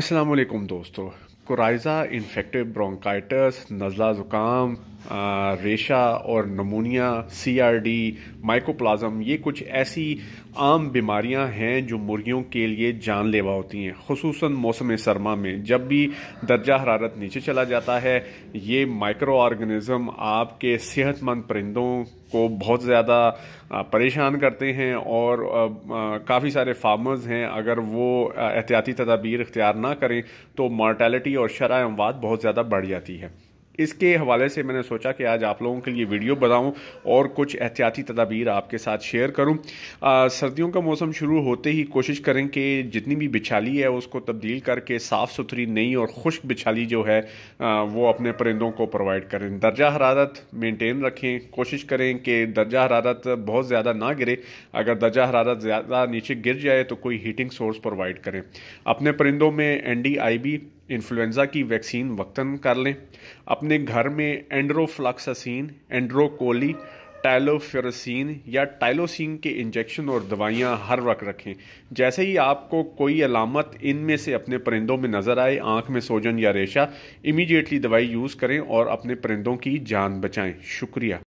अस्सलाम दोस्तों कोराइज़ा इन्फेक्टिव ब्रोंकाइटस नज़ला ज़ुकाम रेशा और आर सीआरडी माइकोप्लाज्म ये कुछ ऐसी आम बीमारियां हैं जो मुर्गियों के लिए जानलेवा होती हैं खसूस मौसम सरमा में जब भी दर्जा हरारत नीचे चला जाता है ये माइक्रो ऑर्गेनिज़म आपके सेहतमंद परिंदों को बहुत ज़्यादा परेशान करते हैं और काफ़ी सारे फार्मर्स हैं अगर वो एहतियाती तदाबीर इख्तियार ना करें तो मॉर्टेलिटी फ़िक्री और अमवाद बहुत ज़्यादा बढ़ जाती है इसके हवाले से मैंने सोचा कि आज आप लोगों के लिए वीडियो बनाऊं और कुछ एहतियाती तदाबीर आपके साथ शेयर करूं आ, सर्दियों का मौसम शुरू होते ही कोशिश करें कि जितनी भी बिछाली है उसको तब्दील करके साफ़ सुथरी नई और खुश्क बिछाली जो है आ, वो अपने परिंदों को प्रोवाइड करें दर्जा हरारत मेंटेन रखें कोशिश करें कि दर्जा हरारत बहुत ज़्यादा ना गिरे अगर दर्जा हरारत ज़्यादा नीचे गिर जाए तो कोई हीटिंग सोर्स प्रोवाइड करें अपने परिंदों में N D I B influenza की वैक्सीन वक्तन कर लें अपने घर में एंड्रोफ्लाक्सासीन एंड्रोकोली टाइलोफ्योरसिन या टाइलोसिन के इंजेक्शन और दवाइयाँ हर वक्त रखें जैसे ही आपको कोई अलामत इनमें से अपने परिंदों में नज़र आए आँख में सोजन या रेशा इमीडिएटली दवाई यूज़ करें और अपने परिंदों की जान बचाएं शुक्रिया